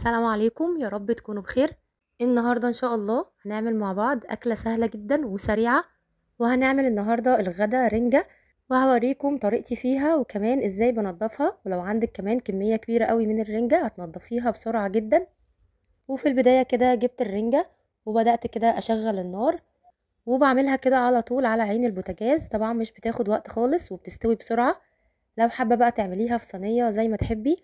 السلام عليكم يا رب تكونوا بخير النهارده ان شاء الله هنعمل مع بعض اكله سهله جدا وسريعه وهنعمل النهارده الغدا رنجه وهوريكم طريقتي فيها وكمان ازاي بنضفها ولو عندك كمان كميه كبيره قوي من الرنجه هتنضفيها بسرعه جدا وفي البدايه كده جبت الرنجه وبدات كده اشغل النار وبعملها كده على طول على عين البوتاجاز طبعا مش بتاخد وقت خالص وبتستوي بسرعه لو حابه بقى تعمليها في صينيه زي ما تحبي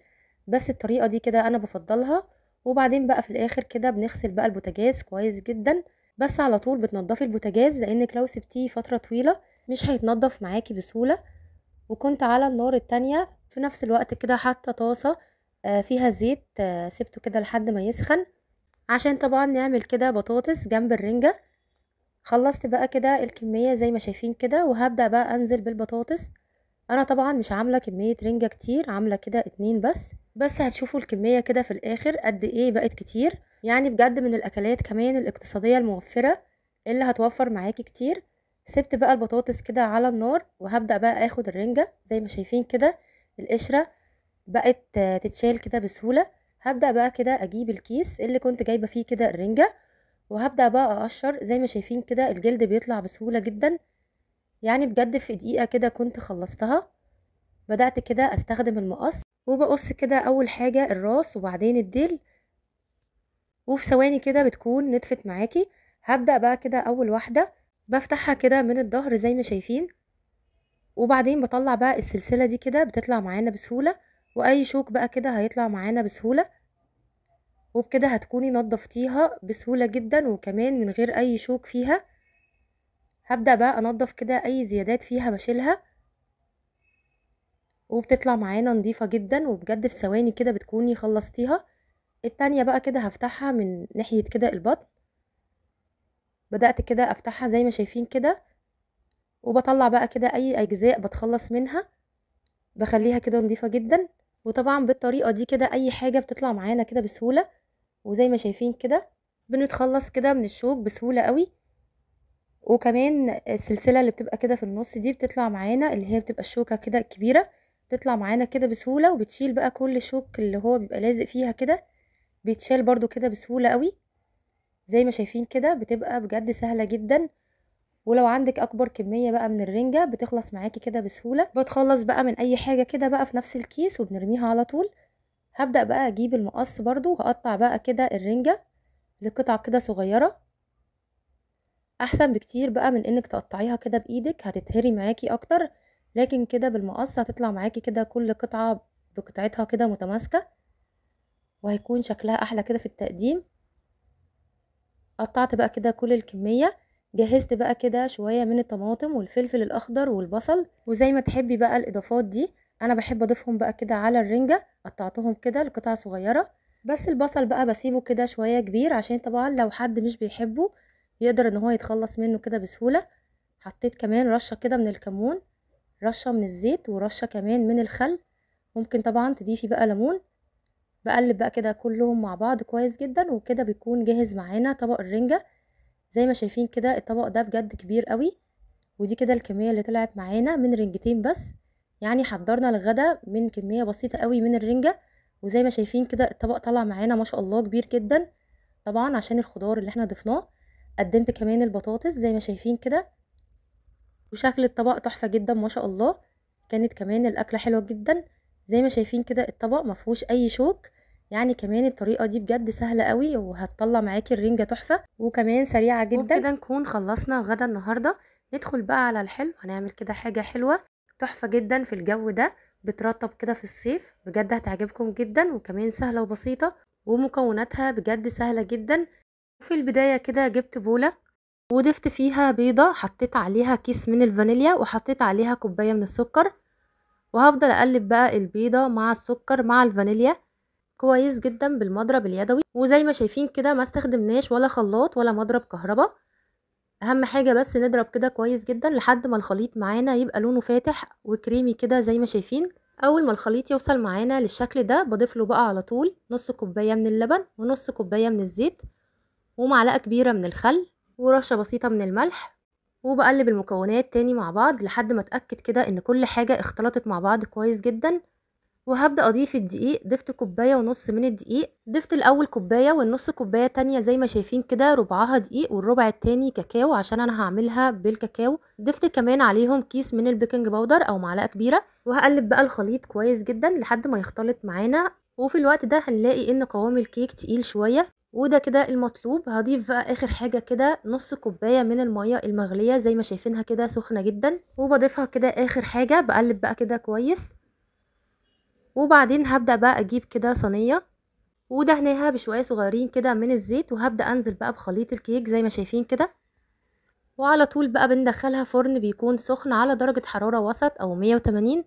بس الطريقه دي كده انا بفضلها وبعدين بقى في الاخر كده بنغسل بقى البوتاجاز كويس جدا بس على طول بتنضفي البوتاجاز لانك لو سبتيه فتره طويله مش هيتنضف معاكي بسهوله وكنت على النار التانية في نفس الوقت كده حاطه طاسه آه، فيها زيت آه، سبته كده لحد ما يسخن عشان طبعا نعمل كده بطاطس جنب الرنجه خلصت بقى كده الكميه زي ما شايفين كده وهبدا بقى انزل بالبطاطس انا طبعا مش عامله كميه رنجه كتير عامله كده اتنين بس بس هتشوفوا الكميه كده في الاخر قد ايه بقت كتير يعني بجد من الاكلات كمان الاقتصاديه الموفره اللي هتوفر معاكي كتير سبت بقى البطاطس كده على النار وهبدا بقى اخد الرنجه زي ما شايفين كده القشره بقت تتشال كده بسهوله هبدا بقى كده اجيب الكيس اللي كنت جايبه فيه كده الرنجه وهبدا بقى اقشر زي ما شايفين كده الجلد بيطلع بسهوله جدا يعني بجد في دقيقة كده كنت خلصتها بدأت كده استخدم المقص وبقص كده اول حاجة الراس وبعدين الديل وفي ثواني كده بتكون نتفت معاكي هبدأ بقى كده اول واحدة بفتحها كده من الظهر زي ما شايفين وبعدين بطلع بقى السلسلة دي كده بتطلع معانا بسهولة واي شوك بقى كده هيطلع معانا بسهولة وبكده هتكوني نظفتيها بسهولة جدا وكمان من غير اي شوك فيها هبدأ بقى أنضف كده أي زيادات فيها بشيلها وبتطلع معانا نظيفة جدا وبجد في ثواني كده بتكوني خلصتيها التانية بقى كده هفتحها من ناحية كده البطن بدأت كده أفتحها زي ما شايفين كده وبطلع بقى كده أي أجزاء بتخلص منها بخليها كده نظيفة جدا وطبعا بالطريقة دي كده أي حاجة بتطلع معانا كده بسهولة وزي ما شايفين كده بنتخلص كده من الشوك بسهولة قوي وكمان السلسله اللي بتبقى كده في النص دي بتطلع معانا اللي هي بتبقى الشوكه كده كبيره بتطلع معانا كده بسهوله وبتشيل بقى كل شوك اللي هو بيبقى لازق فيها كده بيتشال برده كده بسهوله قوي زي ما شايفين كده بتبقى بجد سهله جدا ولو عندك اكبر كميه بقى من الرنجه بتخلص معاكي كده بسهوله بتخلص بقى من اي حاجه كده بقى في نفس الكيس وبنرميها على طول هبدا بقى اجيب المقص برده وهقطع بقى كده الرنجه لقطع كده صغيره احسن بكتير بقى من انك تقطعيها كده بايدك هتتهري معاكي اكتر لكن كده بالمقص هتطلع معاكي كده كل قطعه بقطعتها كده متماسكه وهيكون شكلها احلى كده في التقديم قطعت بقى كده كل الكميه جهزت بقى كده شويه من الطماطم والفلفل الاخضر والبصل وزي ما تحبي بقى الاضافات دي انا بحب اضيفهم بقى كده على الرنجه قطعتهم كده لقطع صغيره بس البصل بقى بسيبه كده شويه كبير عشان طبعا لو حد مش بيحبه يقدر ان هو يتخلص منه كده بسهولة حطيت كمان رشة كده من الكمون رشة من الزيت ورشة كمان من الخل ممكن طبعا تضيفي بقى ليمون بقلب بقى كده كلهم مع بعض كويس جدا وكده بيكون جاهز معانا طبق الرنجة زي ما شايفين كده الطبق ده بجد كبير قوي ودي كده الكمية اللي طلعت معانا من رنجتين بس يعني حضرنا الغدا من كمية بسيطة قوي من الرنجة وزي ما شايفين كده الطبق طلع معانا ما شاء الله كبير جدا طبعا عشان الخضار اللي احنا ضفناه قدمت كمان البطاطس زي ما شايفين كده وشكل الطبق تحفة جدا ما شاء الله كانت كمان الأكلة حلوة جدا زي ما شايفين كده الطبق مفهوش أي شوك يعني كمان الطريقة دي بجد سهلة قوي وهتطلع معاكي الرنجة تحفة وكمان سريعة جدا وبكده نكون خلصنا غدا النهاردة ندخل بقى على الحلو هنعمل كده حاجة حلوة تحفة جدا في الجو ده بترطب كده في الصيف بجد هتعجبكم جدا وكمان سهلة وبسيطة ومكوناتها بجد سهلة جدا في البداية كده جبت بولة وضفت فيها بيضة حطيت عليها كيس من الفانيليا وحطيت عليها كوباية من السكر وهفضل اقلب بقى البيضة مع السكر مع الفانيليا كويس جدا بالمضرب اليدوي وزي ما شايفين كده ما استخدمناش ولا خلاط ولا مضرب كهرباء اهم حاجة بس نضرب كده كويس جدا لحد ما الخليط معانا يبقى لونه فاتح وكريمي كده زي ما شايفين اول ما الخليط يوصل معانا للشكل ده بضيف له بقى على طول نص كوباية من اللبن ونص كوباية من الزيت ومعلقة كبيرة من الخل ورشة بسيطة من الملح وبقلب المكونات تاني مع بعض لحد ما اتأكد كده ان كل حاجة اختلطت مع بعض كويس جدا وهبدأ أضيف الدقيق ضفت كوباية ونص من الدقيق ضفت الأول كوباية والنص كوباية تانية زي ما شايفين كده ربعها دقيق والربع التاني كاكاو عشان أنا هعملها بالكاكاو ضفت كمان عليهم كيس من البيكنج باودر أو معلقة كبيرة وهقلب بقى الخليط كويس جدا لحد ما يختلط معانا وفي الوقت ده هنلاقي ان قوام الكيك تقيل شويه وده كده المطلوب هضيف بقى اخر حاجه كده نص كوبايه من الميه المغليه زي ما شايفينها كده سخنه جدا وبضيفها كده اخر حاجه بقلب بقى كده كويس وبعدين هبدا بقى اجيب كده صينيه ودهناها بشويه صغيرين كده من الزيت وهبدا انزل بقى بخليط الكيك زي ما شايفين كده وعلى طول بقى بندخلها فرن بيكون سخن على درجه حراره وسط او 180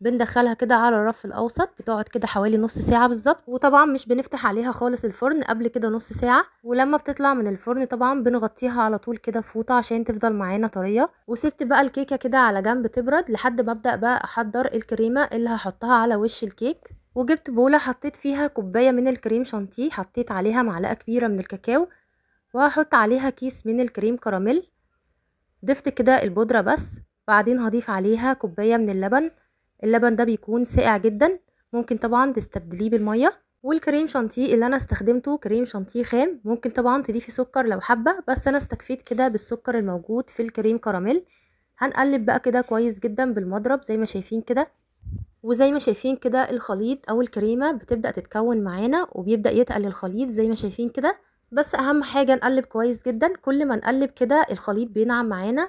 بندخلها كده على الرف الاوسط بتقعد كده حوالي نص ساعه بالظبط وطبعا مش بنفتح عليها خالص الفرن قبل كده نص ساعه ولما بتطلع من الفرن طبعا بنغطيها على طول كده بفوطه عشان تفضل معانا طريه وسبت بقى الكيكه كده على جنب تبرد لحد ما ابدا بقى احضر الكريمه اللي هحطها على وش الكيك وجبت بوله حطيت فيها كوبايه من الكريم شانتيه حطيت عليها معلقه كبيره من الكاكاو وهحط عليها كيس من الكريم كراميل ضفت كده البودره بس بعدين هضيف عليها كوبايه من اللبن اللبن ده بيكون ساقع جدا ممكن طبعا تستبدليه بالميه والكريم شانتيه اللي انا استخدمته كريم شانتيه خام ممكن طبعا تضيفي سكر لو حابه بس انا استكفيت كده بالسكر الموجود في الكريم كراميل هنقلب بقى كده كويس جدا بالمضرب زي ما شايفين كده وزي ما شايفين كده الخليط او الكريمه بتبدا تتكون معانا وبيبدا يتقل الخليط زي ما شايفين كده بس اهم حاجه نقلب كويس جدا كل ما نقلب كده الخليط بينعم معانا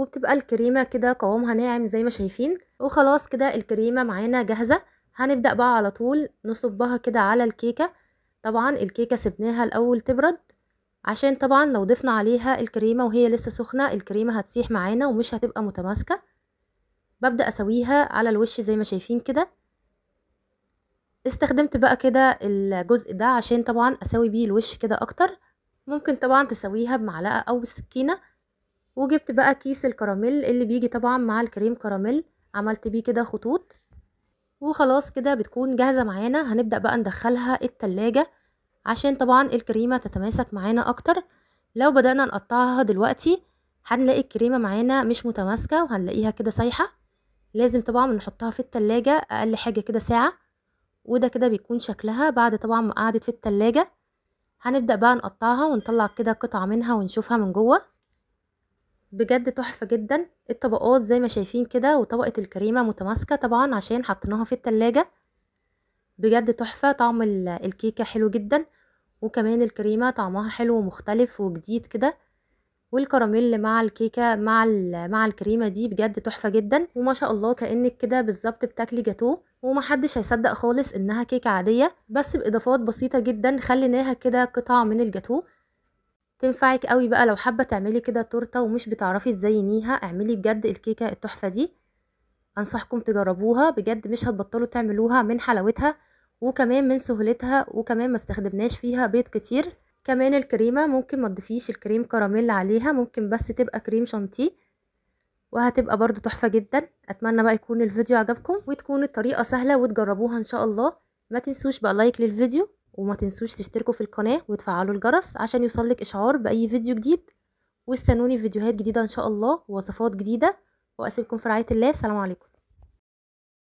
وبتبقى الكريمة كده قوامها ناعم زي ما شايفين وخلاص كده الكريمة معانا جاهزة هنبدأ بقى على طول نصبها كده على الكيكة طبعا الكيكة سبناها الأول تبرد عشان طبعا لو ضفنا عليها الكريمة وهي لسه سخنة الكريمة هتسيح معانا ومش هتبقى متماسكة ببدأ أسويها على الوش زي ما شايفين كده استخدمت بقى كده الجزء ده عشان طبعا أسوي بيه الوش كده أكتر ممكن طبعا تسويها بمعلقة أو بالسكينة وجبت بقى كيس الكراميل اللي بيجي طبعا مع الكريم كراميل عملت بيه كده خطوط وخلاص كده بتكون جاهزة معانا هنبدأ بقى ندخلها التلاجة عشان طبعا الكريمة تتماسك معانا اكتر لو بدأنا نقطعها دلوقتي هنلاقي الكريمة معانا مش متماسكة وهنلاقيها كده سايحة لازم طبعا نحطها في التلاجة اقل حاجة كده ساعة وده كده بيكون شكلها بعد طبعا ما قعدت في التلاجة هنبدأ بقى نقطعها ونطلع كده قطعة منها ونشوفها من جوه بجد تحفه جدا الطبقات زي ما شايفين كده وطبقه الكريمه متماسكه طبعا عشان حطيناها في التلاجة بجد تحفه طعم الكيكه حلو جدا وكمان الكريمه طعمها حلو ومختلف وجديد كده والكراميل مع الكيكه مع مع الكريمه دي بجد تحفه جدا وما شاء الله كانك كده بالظبط بتاكلي جاتو ومحدش هيصدق خالص انها كيكه عاديه بس باضافات بسيطه جدا خليناها كده قطعه من الجاتو تنفعك قوي بقى لو حابه تعملي كده تورته ومش بتعرفي تزينيها اعملي بجد الكيكه التحفه دي انصحكم تجربوها بجد مش هتبطلوا تعملوها من حلاوتها وكمان من سهولتها وكمان ما استخدمناش فيها بيض كتير كمان الكريمه ممكن ما تضيفيش الكريم كراميل عليها ممكن بس تبقى كريم شانتيه وهتبقى برضو تحفه جدا اتمنى بقى يكون الفيديو عجبكم وتكون الطريقه سهله وتجربوها ان شاء الله ما تنسوش بقى لايك للفيديو وما تنسوش تشتركوا في القناة وتفعلوا الجرس عشان يوصلك إشعار بأي فيديو جديد واستنوني في فيديوهات جديدة إن شاء الله ووصفات جديدة وأسيبكم في رعاية الله سلام عليكم